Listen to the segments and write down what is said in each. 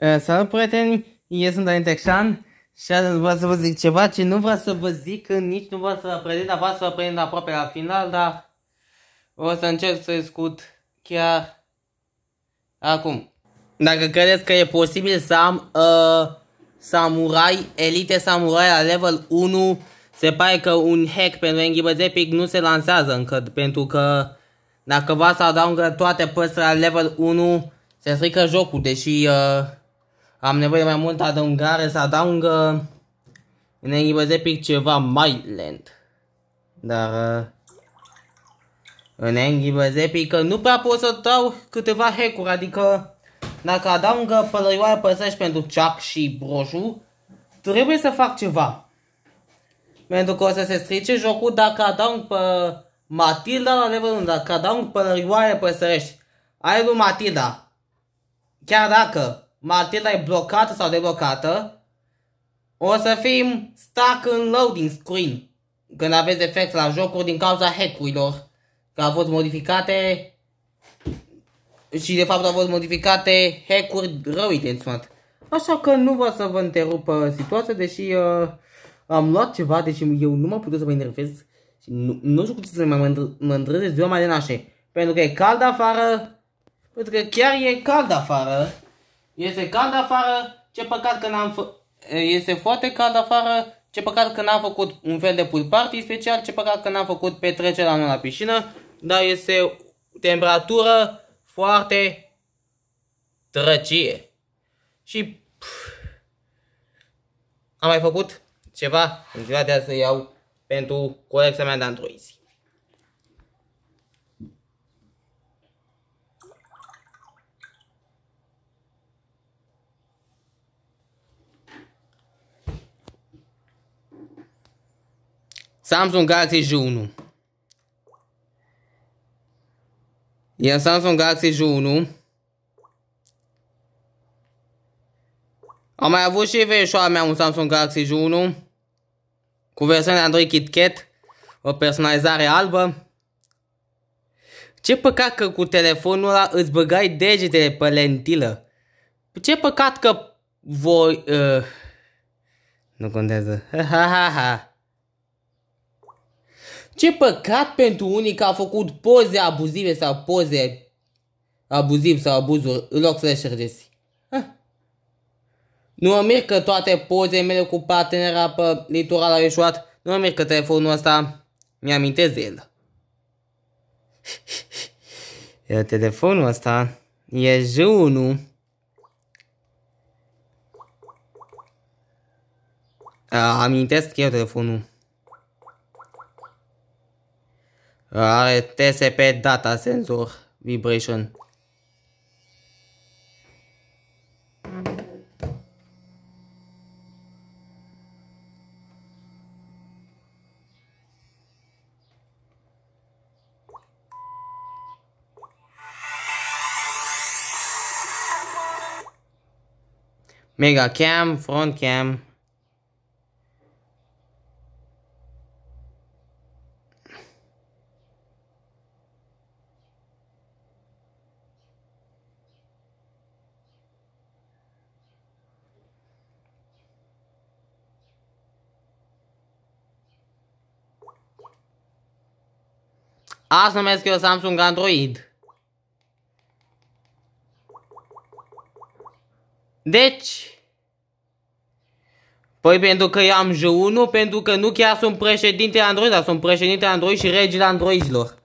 Ă, Salut prieteni, eu sunt Alin Texan și nu vreau să vă zic ceva ce nu vreau să vă zic, nici nu vreau să vă prezint, dar vreau să vă prezint aproape la final, dar o să încerc să scut chiar acum. Dacă credeți că e posibil să am uh, samurai, elite samurai la level 1, se pare că un hack pentru Angry Birds Epic nu se lansează încă, pentru că dacă vă să adaugă toate păstrele la level 1, se strică jocul, deși uh, am nevoie mai multă adăugare să adaugă în Angry ceva mai lent. Dar în Angry Birds Epic nu prea pot să dau câteva hack-uri, adică dacă adaugă pălărioare păsăși pentru Chuck și Broju, trebuie să fac ceva. Pentru că o să se strice jocul dacă adaug pe Matilda la level 1, dacă adaug pălărioare păsărești. Ai lui Matilda. Chiar dacă Malteza e blocată sau deblocată, o să fim stuck în loading screen când aveți efect la jocuri din cauza hack-urilor că au fost modificate și de fapt au fost modificate hack-uri rău intenționat. Așa că nu vă să vă întrerupă situația, deși uh, am luat ceva, deci eu nu m-am putut să mă enervez și nu, nu știu cum să mă, mă, mă îndrăzesc ziua mai de nașe. Pentru că e cald afară, pentru că chiar e cald afară. Este cald afară, ce păcat că n-am Este foarte cald afară, ce păcat că n-am făcut un fel de pool party special, ce păcat că n-am făcut petrecerea la la piscină, dar este temperatură foarte trăcie. Și pf, am mai făcut ceva în ziua de azi să iau pentru colecția mea de androizi. Samsung Galaxy J1. E în Samsung Galaxy J1. Am mai avut și verișoara mea un Samsung Galaxy J1 cu versiunea Android KitKat, o personalizare albă. Ce păcat că cu telefonul ăla îți băgai degetele pe lentilă. Ce păcat că voi... Uh, nu contează. Ha ha ha ha. Ce păcat pentru unii că a făcut poze abuzive sau poze abuziv sau abuzuri în loc să le șergesi. Nu am mir că toate pozele mele cu partenera pe litoral au ieșuat. Nu am mir că telefonul ăsta mi-amintesc de el. telefonul ăsta e J1. Amintesc eu telefonul. Are TCP Data Sensor Vibration. Mega cam, front cam. Asta numesc eu Samsung Android. Deci... Păi pentru că eu am J1, pentru că nu chiar sunt președinte Android, dar sunt președinte Android și regele Androidilor.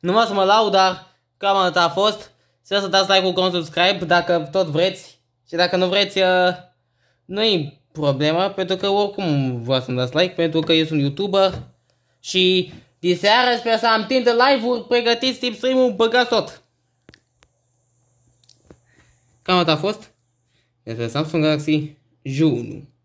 Nu mă să mă laud, dar cam atât a fost. Să să dați like-ul cu un subscribe dacă tot vreți. Și dacă nu vreți, uh, nu e problema, pentru că oricum vă să-mi dați like, pentru că eu sunt YouTuber și Diseară și pe să am timp de live-uri, pregătiți tip stream-ul, băgați tot. Cam atât a fost despre Samsung Galaxy J1.